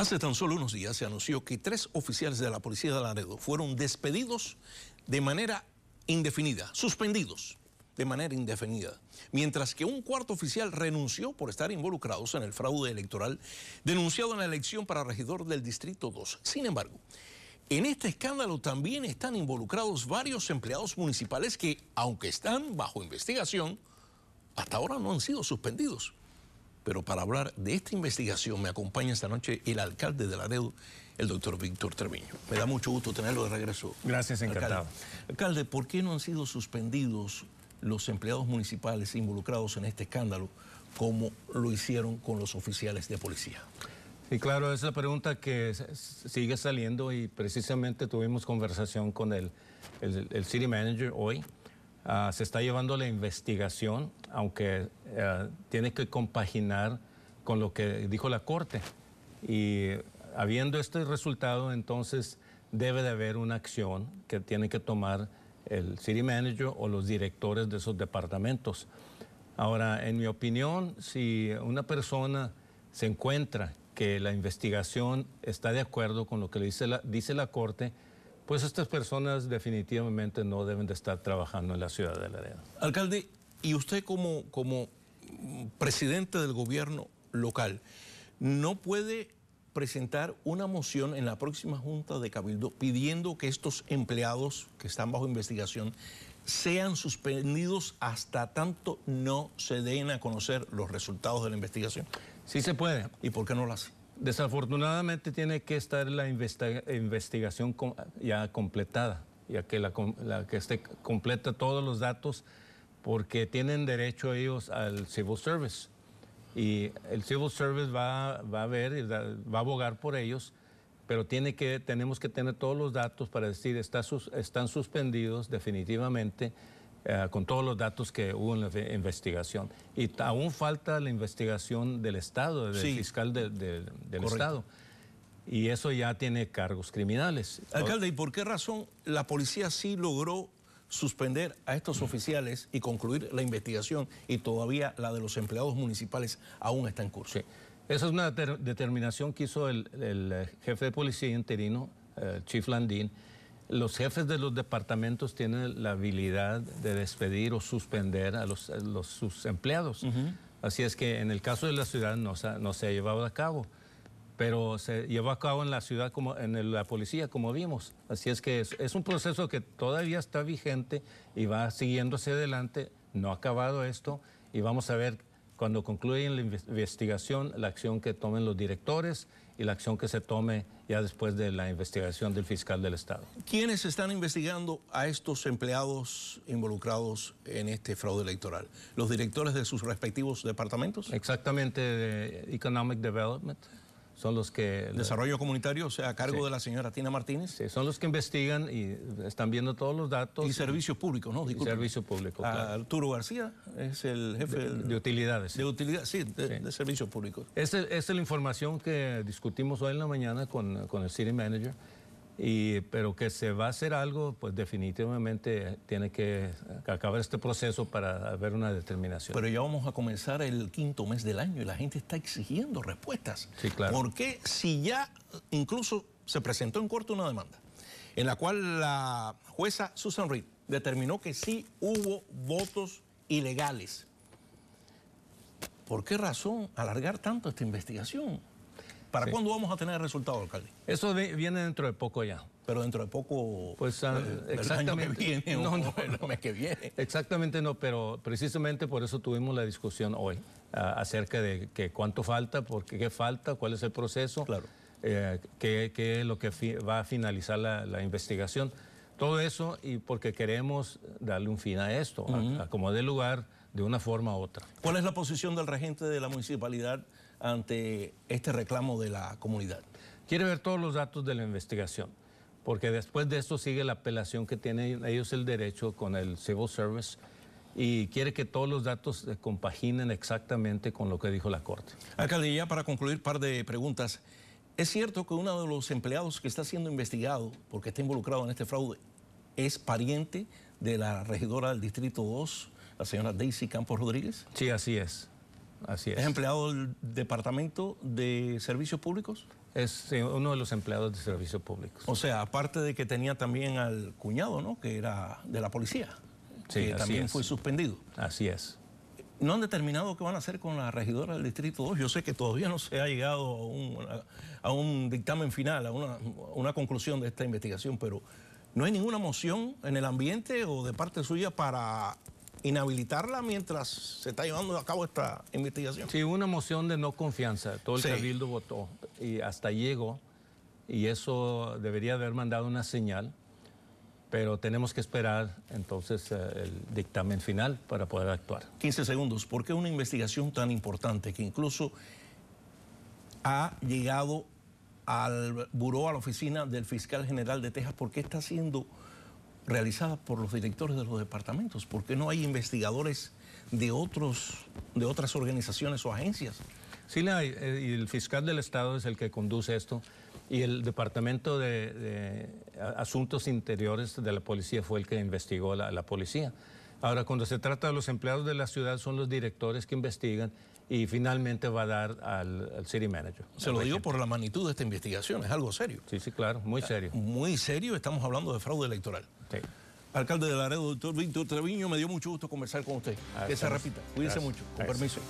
Hace tan solo unos días se anunció que tres oficiales de la policía de Laredo fueron despedidos de manera indefinida, suspendidos de manera indefinida, mientras que un cuarto oficial renunció por estar involucrados en el fraude electoral denunciado en la elección para regidor del Distrito 2. Sin embargo, en este escándalo también están involucrados varios empleados municipales que, aunque están bajo investigación, hasta ahora no han sido suspendidos. Pero para hablar de esta investigación me acompaña esta noche el alcalde de La Laredo, el doctor Víctor Treviño. Me da mucho gusto tenerlo de regreso. Gracias, encantado. Alcalde, ¿por qué no han sido suspendidos los empleados municipales involucrados en este escándalo como lo hicieron con los oficiales de policía? Sí, claro, esa pregunta que sigue saliendo y precisamente tuvimos conversación con el city manager hoy. Ah, se está llevando la investigación, aunque eh, tiene que compaginar con lo que dijo la Corte. Y habiendo este resultado, entonces debe de haber una acción que tiene que tomar el city manager o los directores de esos departamentos. Ahora, en mi opinión, si una persona se encuentra que la investigación está de acuerdo con lo que dice dice la Corte, pues estas personas definitivamente no deben de estar trabajando en la ciudad de la arena. Alcalde, y usted como, como presidente del gobierno local, ¿no puede presentar una moción en la próxima Junta de Cabildo pidiendo que estos empleados que están bajo investigación sean suspendidos hasta tanto no se den a conocer los resultados de la investigación? Sí se puede. ¿Y por qué no lo hace? Desafortunadamente tiene que estar la investigación ya completada, ya que, la, que esté completa todos los datos, porque tienen derecho ellos al civil service. Y el civil service va, a ver, va a abogar por ellos, pero tiene que, tenemos que tener todos los datos para decir están suspendidos definitivamente eh, con todos los datos que hubo en la investigación. Y aún falta la investigación del Estado, del fiscal del Estado. Y eso ya tiene cargos criminales. Alcalde, ¿y por qué razón la policía sí logró suspender a estos oficiales y concluir la investigación y todavía la de los empleados municipales aún está en curso. Sí. Esa es una determinación que hizo el, el, eh, jefe de policía interino, eh, Chief Landín, los jefes de los departamentos tienen la habilidad de despedir o suspender a, los, sus empleados. Así es que en el caso de la ciudad no, no se ha llevado a cabo, pero se llevó a cabo en la ciudad, como en la policía, como vimos. Así es que es, es un proceso que todavía está vigente y va siguiéndose adelante. No ha acabado esto y vamos a ver cuando concluyen la investigación, la acción que tomen los directores y la acción que se tome ya después de la investigación del fiscal del Estado. ¿Quiénes están investigando a estos empleados involucrados en este fraude electoral? ¿Los directores de sus respectivos departamentos? Exactamente, de Economic Development son los que... Desarrollo comunitario, o sea, a cargo de la señora Tina Martínez. Sí, son los que investigan y están viendo todos los datos. Y, servicios públicos, ¿no? servicio público, ah, Arturo García es el jefe... De, utilidades. De utilidades, sí, de, servicios públicos. Esa es la información que discutimos hoy en la mañana con, con el City Manager. Y, pero que se va a hacer algo, pues definitivamente tiene que acabar este proceso para haber una determinación. Pero ya vamos a comenzar el quinto mes del año y la gente está exigiendo respuestas. Sí, claro. ¿Por si ya incluso se presentó en corto una demanda en la cual la jueza Susan Reed determinó que sí hubo votos ilegales? ¿Por qué razón alargar tanto esta investigación? ¿Para cuándo vamos a tener el resultado, alcalde? Eso viene dentro de poco ya. Pero dentro de poco, pues, ah, eh, exactamente, viene no, no, el que viene. Exactamente no, pero precisamente por eso tuvimos la discusión hoy acerca de que cuánto falta, por qué, falta, cuál es el proceso, claro. Eh, qué, es lo que va a finalizar la, investigación. Todo eso y porque queremos darle un fin a esto, a, a como dé lugar de una forma u otra. ¿Cuál es la posición del regente de la municipalidad ante este reclamo de la comunidad? Quiere ver todos los datos de la investigación, porque después de esto sigue la apelación que tienen ellos el derecho con el Civil Service y quiere que todos los datos se compaginen exactamente con lo que dijo la Corte. Alcalde, ya para concluir, par de preguntas. ¿Es cierto que uno de los empleados que está siendo investigado porque está involucrado en este fraude es pariente de la regidora del Distrito 2? la señora Daisy Campos Rodríguez. Sí, así es. Así es. empleado del Departamento de Servicios Públicos? Es uno de los empleados de Servicios Públicos. O sea, aparte de que tenía también al cuñado, ¿no? Que era de la policía. Sí, que también fue suspendido. Así es. ¿No han determinado qué van a hacer con la regidora del Distrito 2? Yo sé que todavía no se ha llegado a un, dictamen final, a una, a una conclusión de esta investigación, pero ¿no hay ninguna moción en el ambiente o de parte suya para inhabilitarla mientras se está llevando a cabo esta investigación. Sí, una moción de no confianza. Todo el cabildo votó y hasta llegó y eso debería haber mandado una señal, pero tenemos que esperar entonces eh, el dictamen final para poder actuar. 15 segundos. ¿Por qué una investigación tan importante que incluso ha llegado al buró, a la oficina del fiscal general de Texas? ¿Por qué está Haciendo realizada por los directores de los departamentos? porque no hay investigadores de, otros, de otras organizaciones o agencias? Sí, eh, y el fiscal del Estado es el que conduce esto y el Departamento de, Asuntos Interiores de la Policía fue el que investigó la, la policía. Ahora, cuando se trata de los empleados de la ciudad, son los directores que investigan y finalmente va a dar al, city manager. Se lo digo por la magnitud de esta investigación, es algo serio. Sí, sí, claro, muy ah, serio. Muy serio, estamos hablando de fraude electoral. Sí. Alcalde de Laredo, doctor Víctor Treviño, me dio mucho gusto conversar con usted. Ah, que se repita. Cuídense mucho. Con permiso.